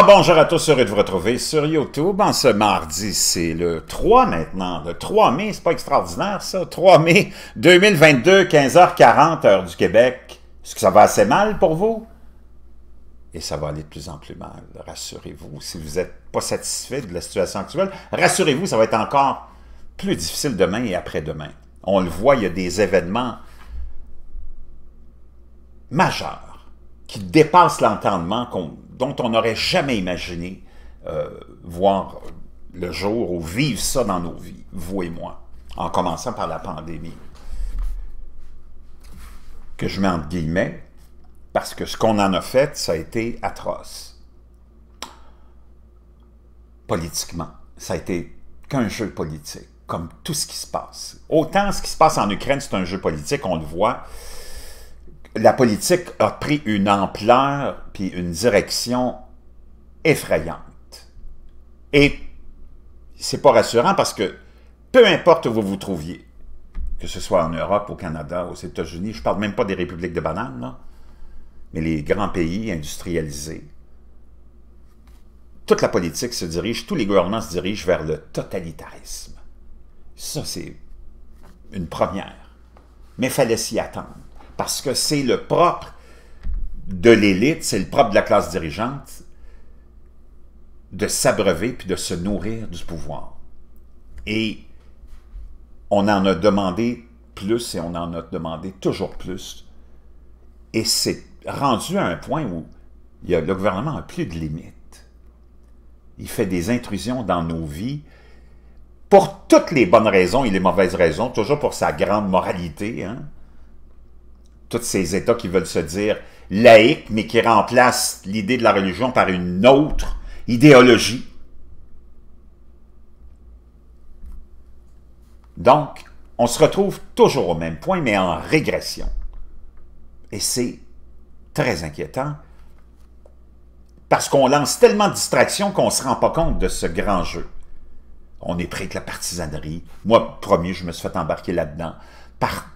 Ah, bonjour à tous, heureux de vous retrouver sur YouTube en ce mardi, c'est le 3 maintenant, le 3 mai, c'est pas extraordinaire ça, 3 mai 2022, 15h40, heure du Québec. Est-ce que ça va assez mal pour vous? Et ça va aller de plus en plus mal, rassurez-vous. Si vous n'êtes pas satisfait de la situation actuelle, rassurez-vous, ça va être encore plus difficile demain et après-demain. On le voit, il y a des événements majeurs qui dépasse l'entendement, dont on n'aurait jamais imaginé euh, voir le jour ou vivre ça dans nos vies, vous et moi, en commençant par la pandémie, que je mets entre guillemets, parce que ce qu'on en a fait, ça a été atroce. Politiquement, ça a été qu'un jeu politique, comme tout ce qui se passe. Autant ce qui se passe en Ukraine, c'est un jeu politique, on le voit, la politique a pris une ampleur puis une direction effrayante. Et c'est pas rassurant parce que peu importe où vous vous trouviez, que ce soit en Europe, au Canada, aux États-Unis, je parle même pas des républiques de bananes, mais les grands pays industrialisés, toute la politique se dirige, tous les gouvernements se dirigent vers le totalitarisme. Ça, c'est une première. Mais fallait s'y attendre parce que c'est le propre de l'élite, c'est le propre de la classe dirigeante de s'abreuver puis de se nourrir du pouvoir. Et on en a demandé plus et on en a demandé toujours plus. Et c'est rendu à un point où il le gouvernement n'a plus de limites. Il fait des intrusions dans nos vies pour toutes les bonnes raisons et les mauvaises raisons, toujours pour sa grande moralité, hein, tous ces États qui veulent se dire laïcs, mais qui remplacent l'idée de la religion par une autre idéologie. Donc, on se retrouve toujours au même point, mais en régression. Et c'est très inquiétant, parce qu'on lance tellement de distractions qu'on ne se rend pas compte de ce grand jeu. On est prêt de la partisanerie. Moi, premier, je me suis fait embarquer là-dedans par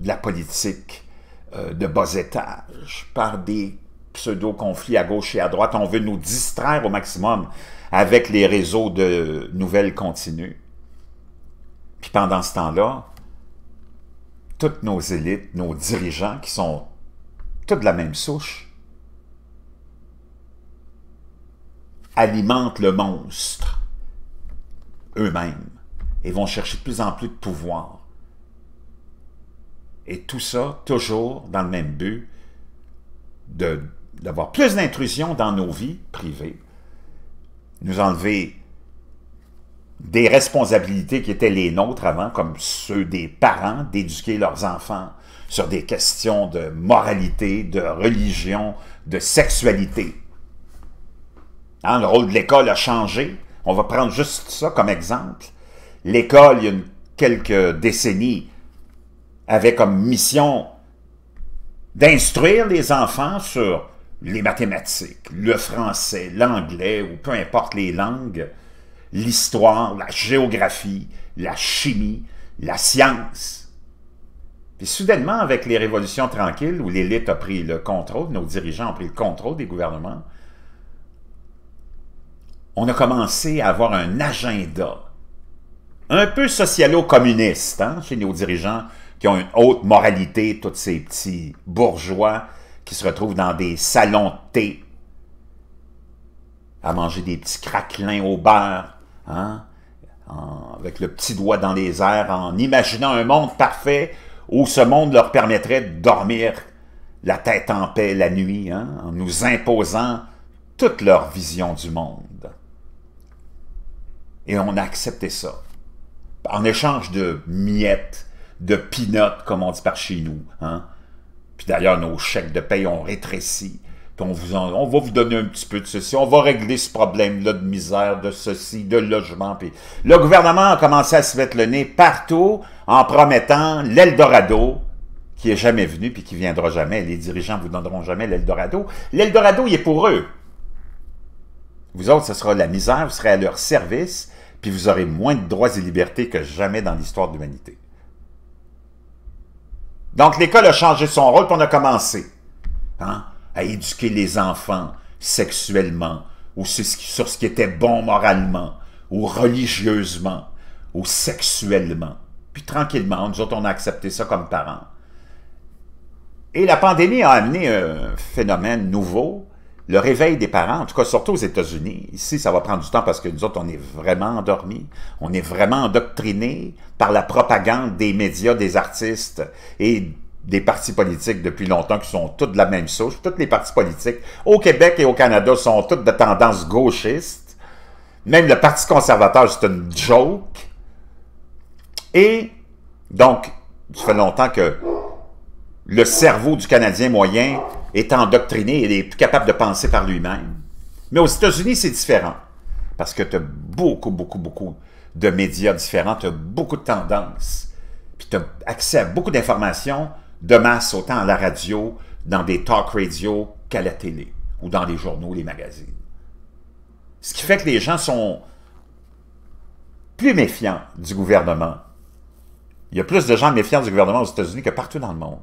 de la politique euh, de bas étage, par des pseudo-conflits à gauche et à droite. On veut nous distraire au maximum avec les réseaux de nouvelles continues. Puis pendant ce temps-là, toutes nos élites, nos dirigeants qui sont toutes de la même souche, alimentent le monstre eux-mêmes et vont chercher de plus en plus de pouvoir et tout ça, toujours dans le même but, d'avoir plus d'intrusion dans nos vies privées, nous enlever des responsabilités qui étaient les nôtres avant, comme ceux des parents, d'éduquer leurs enfants sur des questions de moralité, de religion, de sexualité. Hein, le rôle de l'école a changé. On va prendre juste ça comme exemple. L'école, il y a quelques décennies, avait comme mission d'instruire les enfants sur les mathématiques, le français, l'anglais ou peu importe les langues, l'histoire, la géographie, la chimie, la science. Puis soudainement, avec les révolutions tranquilles où l'élite a pris le contrôle, nos dirigeants ont pris le contrôle des gouvernements, on a commencé à avoir un agenda un peu socialo-communiste hein, chez nos dirigeants qui ont une haute moralité, tous ces petits bourgeois qui se retrouvent dans des salons de thé à manger des petits craquelins au beurre, hein, avec le petit doigt dans les airs, en imaginant un monde parfait où ce monde leur permettrait de dormir la tête en paix la nuit, hein, en nous imposant toute leur vision du monde. Et on a accepté ça, en échange de miettes de peanuts, comme on dit par chez nous. Hein? Puis d'ailleurs, nos chèques de paye ont rétréci. Puis on, vous on va vous donner un petit peu de ceci. On va régler ce problème-là de misère, de ceci, de logement. Puis le gouvernement a commencé à se mettre le nez partout en promettant l'Eldorado, qui est jamais venu puis qui viendra jamais. Les dirigeants vous donneront jamais l'Eldorado. L'Eldorado, il est pour eux. Vous autres, ce sera la misère, vous serez à leur service, puis vous aurez moins de droits et libertés que jamais dans l'histoire de l'humanité. Donc, l'école a changé son rôle, puis on a commencé hein, à éduquer les enfants sexuellement, ou sur ce qui était bon moralement, ou religieusement, ou sexuellement. Puis tranquillement, nous autres, on a accepté ça comme parents. Et la pandémie a amené un phénomène nouveau le réveil des parents, en tout cas surtout aux États-Unis, ici ça va prendre du temps parce que nous autres on est vraiment endormis, on est vraiment endoctrinés par la propagande des médias, des artistes et des partis politiques depuis longtemps qui sont toutes de la même souche. Toutes les partis politiques au Québec et au Canada sont toutes de tendance gauchiste. Même le Parti conservateur, c'est une joke. Et donc, ça fait longtemps que le cerveau du Canadien moyen est endoctriné il est plus capable de penser par lui-même. Mais aux États-Unis, c'est différent. Parce que tu as beaucoup, beaucoup, beaucoup de médias différents, tu as beaucoup de tendances. Puis tu as accès à beaucoup d'informations de masse, autant à la radio, dans des talk radio qu'à la télé, ou dans les journaux, les magazines. Ce qui fait que les gens sont plus méfiants du gouvernement. Il y a plus de gens méfiants du gouvernement aux États-Unis que partout dans le monde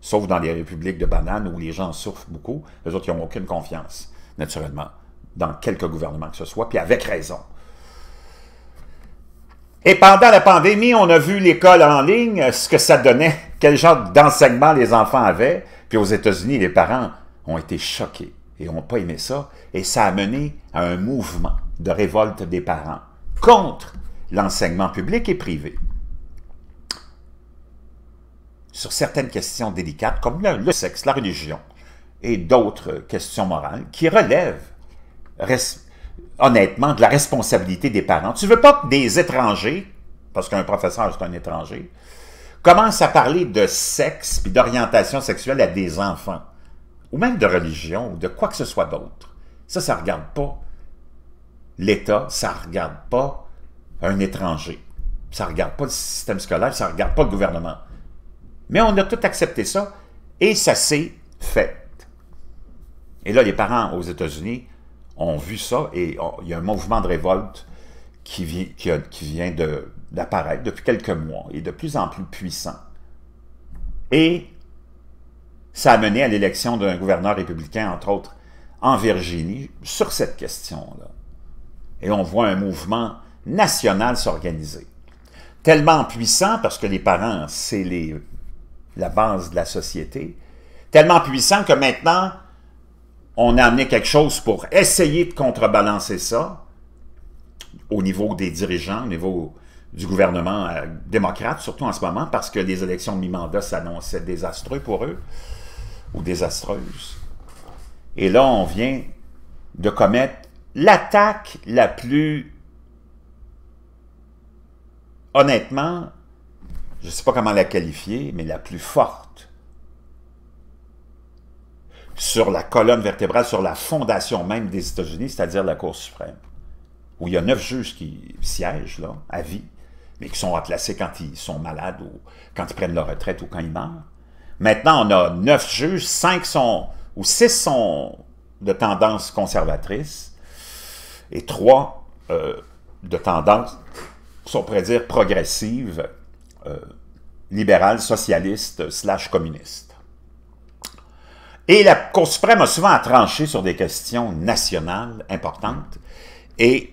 sauf dans les républiques de bananes où les gens souffrent beaucoup, les autres, ils n'ont aucune confiance, naturellement, dans quelque gouvernement que ce soit, puis avec raison. Et pendant la pandémie, on a vu l'école en ligne, ce que ça donnait, quel genre d'enseignement les enfants avaient. Puis aux États-Unis, les parents ont été choqués et n'ont pas aimé ça. Et ça a mené à un mouvement de révolte des parents contre l'enseignement public et privé sur certaines questions délicates comme le, sexe, la religion et d'autres questions morales qui relèvent honnêtement de la responsabilité des parents. Tu ne veux pas que des étrangers, parce qu'un professeur c'est un étranger, commencent à parler de sexe et d'orientation sexuelle à des enfants, ou même de religion ou de quoi que ce soit d'autre. Ça, ça ne regarde pas l'État, ça ne regarde pas un étranger, ça ne regarde pas le système scolaire, ça ne regarde pas le gouvernement. Mais on a tout accepté ça et ça s'est fait. Et là, les parents aux États-Unis ont vu ça et il y a un mouvement de révolte qui, vient, qui d'apparaître depuis quelques mois et de plus en plus puissant. Et ça a mené à l'élection d'un gouverneur républicain, entre autres, en Virginie, sur cette question-là. Et on voit un mouvement national s'organiser. Tellement puissant parce que les parents, c'est les la base de la société, tellement puissant que maintenant, on a amené quelque chose pour essayer de contrebalancer ça au niveau des dirigeants, au niveau du gouvernement euh, démocrate, surtout en ce moment, parce que les élections de mi-mandat s'annonçaient désastreuses pour eux, ou désastreuses. Et là, on vient de commettre l'attaque la plus, honnêtement, je ne sais pas comment la qualifier, mais la plus forte sur la colonne vertébrale, sur la fondation même des États-Unis, c'est-à-dire la Cour suprême, où il y a neuf juges qui siègent là, à vie, mais qui sont remplacés quand ils sont malades ou quand ils prennent leur retraite ou quand ils meurent. Maintenant, on a neuf juges, cinq sont, ou six sont de tendance conservatrice et trois euh, de tendance, si on pourrait dire, progressive, euh, libéral, socialiste, slash communiste. Et la Cour suprême a souvent tranché sur des questions nationales importantes, et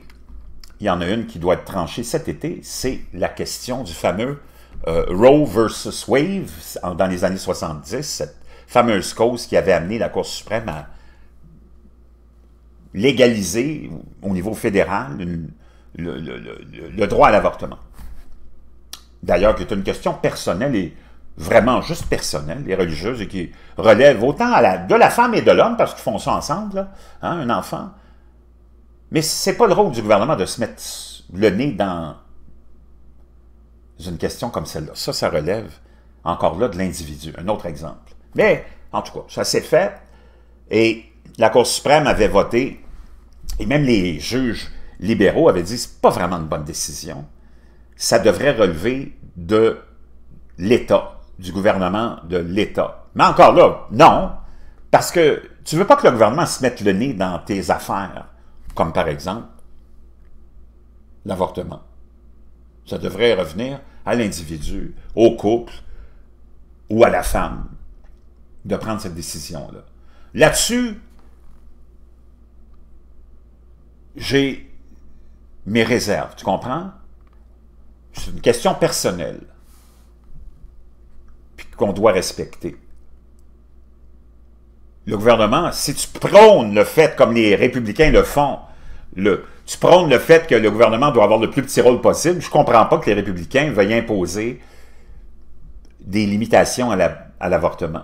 il y en a une qui doit être tranchée cet été, c'est la question du fameux euh, Roe versus Wave dans les années 70, cette fameuse cause qui avait amené la Cour suprême à légaliser au niveau fédéral le droit à l'avortement d'ailleurs, qui est une question personnelle et vraiment juste personnelle et religieuse et qui relève autant de la femme et de l'homme, parce qu'ils font ça ensemble, hein, un enfant. Mais c'est pas le rôle du gouvernement de se mettre le nez dans une question comme celle-là. Ça, ça relève encore là de l'individu. Un autre exemple. Mais, en tout cas, ça s'est fait et la Cour suprême avait voté, et même les juges libéraux avaient dit c'est pas vraiment une bonne décision ça devrait relever de l'État, du gouvernement de l'État. Mais encore là, non, parce que tu ne veux pas que le gouvernement se mette le nez dans tes affaires, comme par exemple l'avortement. Ça devrait revenir à l'individu, au couple ou à la femme de prendre cette décision-là. Là-dessus, j'ai mes réserves, tu comprends? c'est une question personnelle, qu'on doit respecter. Le gouvernement, si tu prônes le fait, comme les républicains le font, le, tu prônes le fait que le gouvernement doit avoir le plus petit rôle possible, je ne comprends pas que les républicains veuillent imposer des limitations à l'avortement,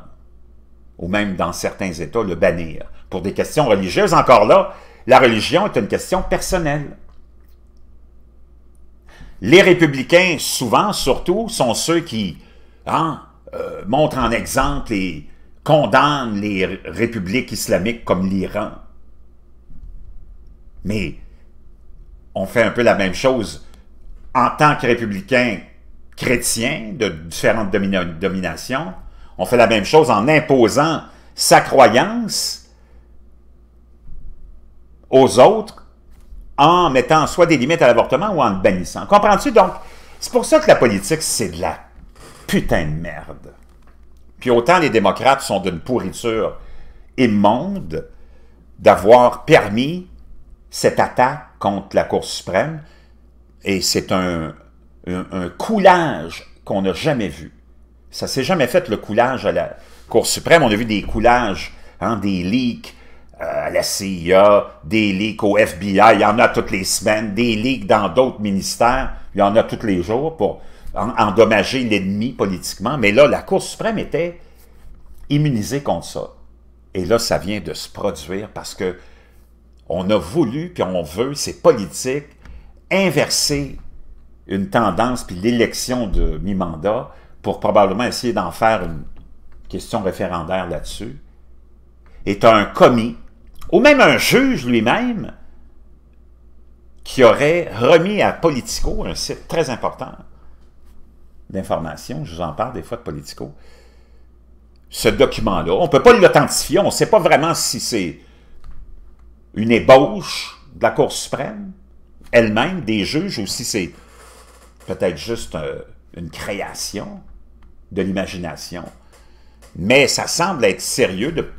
ou même dans certains États, le bannir. Pour des questions religieuses, encore là, la religion est une question personnelle les républicains, souvent, surtout, sont ceux qui hein, euh, montrent en exemple et condamnent les républiques islamiques comme l'Iran. Mais on fait un peu la même chose en tant que républicains chrétiens de différentes dominations. On fait la même chose en imposant sa croyance aux autres en mettant soit des limites à l'avortement ou en le bannissant. Comprends-tu? Donc, c'est pour ça que la politique, c'est de la putain de merde. Puis autant les démocrates sont d'une pourriture immonde d'avoir permis cette attaque contre la Cour suprême, et c'est un, coulage qu'on n'a jamais vu. Ça s'est jamais fait, le coulage à la Cour suprême. On a vu des coulages, hein, des leaks, à euh, la CIA, des leaks au FBI, il y en a toutes les semaines, des leaks dans d'autres ministères, il y en a tous les jours pour endommager l'ennemi politiquement. Mais là, la Cour suprême était immunisée contre ça. Et là, ça vient de se produire parce que on a voulu, puis on veut, c'est politique, inverser une tendance, puis l'élection de mi-mandat, pour probablement essayer d'en faire une question référendaire là-dessus. Et un commis ou même un juge lui-même qui aurait remis à Politico, un site très important d'information, je vous en parle des fois de Politico, ce document-là. On ne peut pas l'authentifier, on ne sait pas vraiment si c'est une ébauche de la Cour suprême, elle-même, des juges, ou si c'est peut-être juste euh, une création de l'imagination. Mais ça semble être sérieux de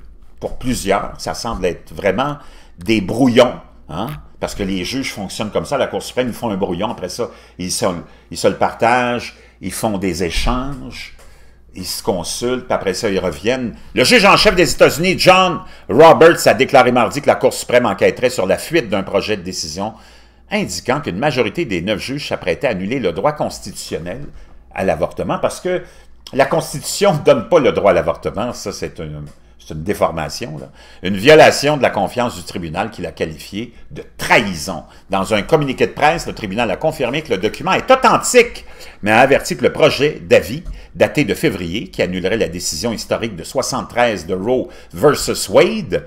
pour plusieurs, ça semble être vraiment des brouillons, hein? parce que les juges fonctionnent comme ça, la Cour suprême, ils font un brouillon, après ça, ils se, ils se le partagent, ils font des échanges, ils se consultent, après ça, ils reviennent. Le juge en chef des États-Unis, John Roberts, a déclaré mardi que la Cour suprême enquêterait sur la fuite d'un projet de décision indiquant qu'une majorité des neuf juges s'apprêtaient à annuler le droit constitutionnel à l'avortement parce que la Constitution ne donne pas le droit à l'avortement. Ça, c'est un, c'est une déformation, une violation de la confiance du tribunal qu'il a qualifiée de trahison. Dans un communiqué de presse, le tribunal a confirmé que le document est authentique, mais a averti que le projet d'avis daté de février, qui annulerait la décision historique de 73 de Roe versus Wade,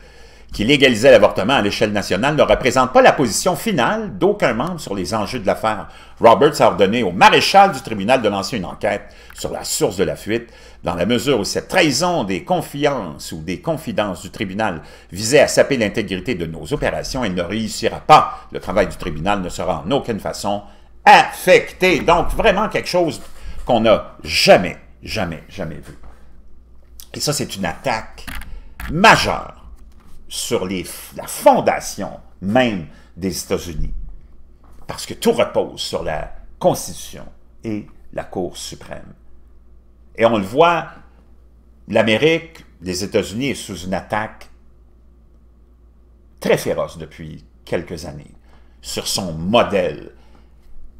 qui légalisait l'avortement à l'échelle nationale, ne représente pas la position finale d'aucun membre sur les enjeux de l'affaire. Roberts a ordonné au maréchal du tribunal de lancer une enquête sur la source de la fuite dans la mesure où cette trahison des confiances ou des confidences du tribunal visait à saper l'intégrité de nos opérations, elle ne réussira pas. Le travail du tribunal ne sera en aucune façon affecté. Donc, vraiment quelque chose qu'on n'a jamais, jamais, jamais vu. Et ça, c'est une attaque majeure sur la fondation même des États-Unis, parce que tout repose sur la Constitution et la Cour suprême. Et on le voit, l'Amérique, les États-Unis est sous une attaque très féroce depuis quelques années sur son modèle,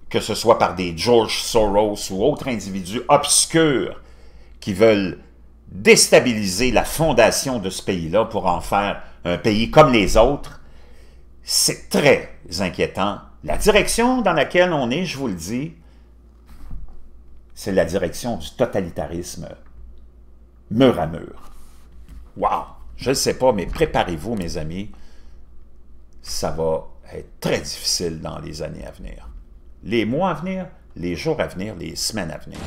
que ce soit par des George Soros ou autres individus obscurs qui veulent déstabiliser la fondation de ce pays-là pour en faire un pays comme les autres, c'est très inquiétant. La direction dans laquelle on est, je vous le dis, c'est la direction du totalitarisme mur à mur. Waouh Je ne sais pas, mais préparez-vous, mes amis. Ça va être très difficile dans les années à venir. Les mois à venir, les jours à venir, les semaines à venir.